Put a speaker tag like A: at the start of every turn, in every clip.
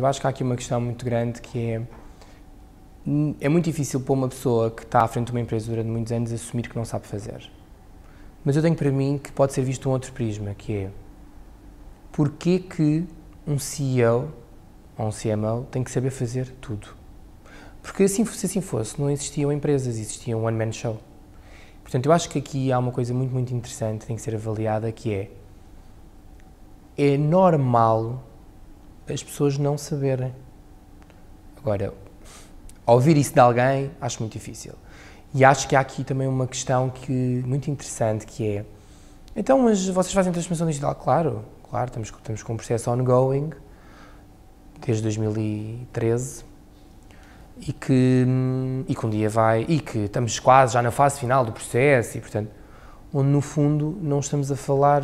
A: Eu acho que há aqui uma questão muito grande que é é muito difícil para uma pessoa que está à frente de uma empresa durante muitos anos assumir que não sabe fazer. Mas eu tenho para mim que pode ser visto um outro prisma, que é porquê que um CEO ou um CMO tem que saber fazer tudo? Porque assim, se assim fosse, não existiam empresas, existia um one-man show. Portanto, eu acho que aqui há uma coisa muito, muito interessante que tem que ser avaliada, que é é normal as pessoas não saberem. Agora, ouvir isso de alguém, acho muito difícil. E acho que há aqui também uma questão que muito interessante, que é, então, mas vocês fazem transformação digital? Claro, claro, estamos, estamos com um processo ongoing, desde 2013, e que, e que um dia vai, e que estamos quase já na fase final do processo, e portanto, onde no fundo não estamos a falar,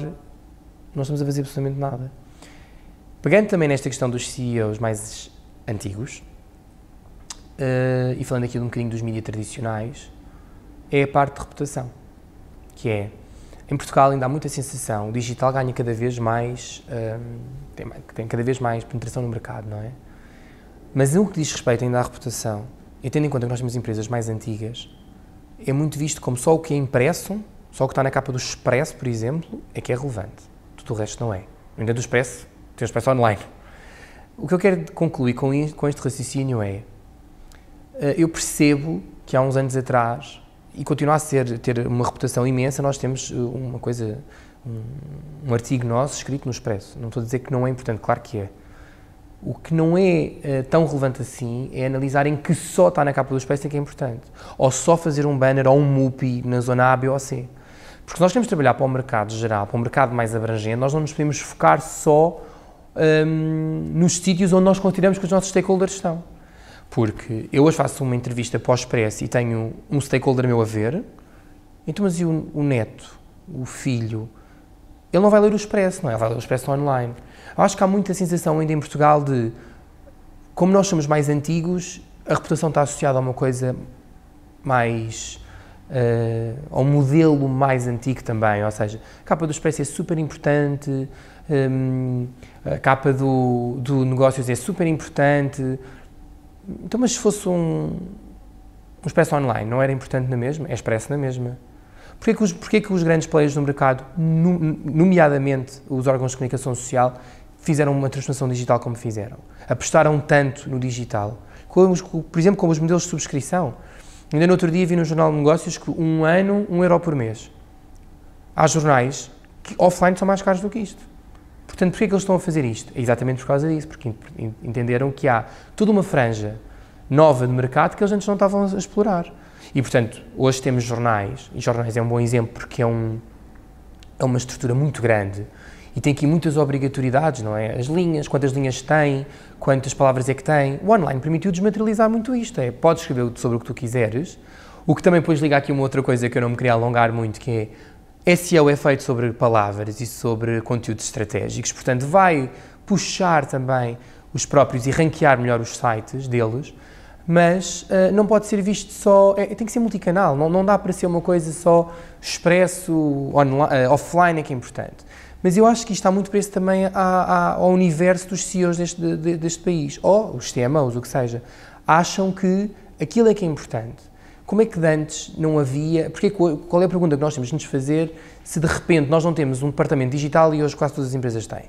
A: não estamos a fazer absolutamente nada. Pegando também nesta questão dos CEOs mais antigos, uh, e falando aqui um bocadinho dos mídias tradicionais, é a parte de reputação, que é, em Portugal ainda há muita sensação, o digital ganha cada vez mais, eh, tem, tem cada vez mais penetração no mercado, não é? Mas no que diz respeito ainda à reputação, e tendo em conta que nós temos empresas mais antigas, é muito visto como só o que é impresso, só o que está na capa do Expresso, por exemplo, é que é relevante. Tudo o resto não é. No entanto, o Expresso teus pais online. O que eu quero concluir com, este raciocínio é: eh, eu percebo que há uns anos atrás, e continua a ser, ter uma reputação imensa, nós temos eh, uma coisa, um, um artigo nosso escrito no Expresso. Não estou a dizer que não é importante, claro que é. O que não é eh, tão relevante assim é analisar em que só está na capa do Expresso é que é importante. Ou só fazer um banner ou um MUPI na zona A, B ou C. Porque nós temos de trabalhar para o mercado geral, para o mercado mais abrangente, nós não nos podemos focar só um, nos sítios onde nós consideramos que os nossos stakeholders estão. Porque eu hoje faço uma entrevista pós-expresso e tenho um stakeholder meu a ver, então, mas e o, o, neto, o filho? Ele não vai ler o expresso, não é? Ele vai ler o expresso online. Acho que há muita sensação ainda em Portugal de, como nós somos mais antigos, a reputação está associada a uma coisa mais uh, ao modelo mais antigo também, ou seja, a capa do Expresso é super importante, um, a capa do, do Negócios é super importante, então mas se fosse um, um Expresso online, não era importante na mesma? É Expresso na mesma. Porquê que os, porquê que os grandes players do mercado, nomeadamente os órgãos de comunicação social, fizeram uma transformação digital como fizeram? Apostaram tanto no digital? Como, por exemplo, como os modelos de subscrição. Ainda no outro dia vi no Jornal de Negócios que um ano, um euro por mês. Há jornais que offline são mais caros do que isto. Portanto, porquê é que eles estão a fazer isto? É exatamente por causa disso, porque entenderam que há toda uma franja nova de mercado que eles antes não estavam a explorar. E, portanto, hoje temos jornais, e jornais é um bom exemplo porque é, um, é uma estrutura muito grande e tem aqui muitas obrigatoriedades, não é? As linhas, quantas linhas tem, quantas palavras é que tem. O online permitiu desmaterializar muito isto. É, podes escrever sobre o que tu quiseres. O que também depois liga aqui uma outra coisa que eu não me queria alongar muito, que é SEO é feito sobre palavras e sobre conteúdos estratégicos. Portanto, vai puxar também os próprios e ranquear melhor os sites deles mas uh, não pode ser visto só. É, tem que ser multicanal, não, não dá para ser uma coisa só expresso, online, uh, offline é que é importante. Mas eu acho que isto está muito preço também à, à, ao universo dos CEOs deste, de, deste país, ou os CMOs, o que seja. Acham que aquilo é que é importante. Como é que de antes não havia. Porque, qual é a pergunta que nós temos de nos fazer se de repente nós não temos um departamento digital e hoje quase todas as empresas têm?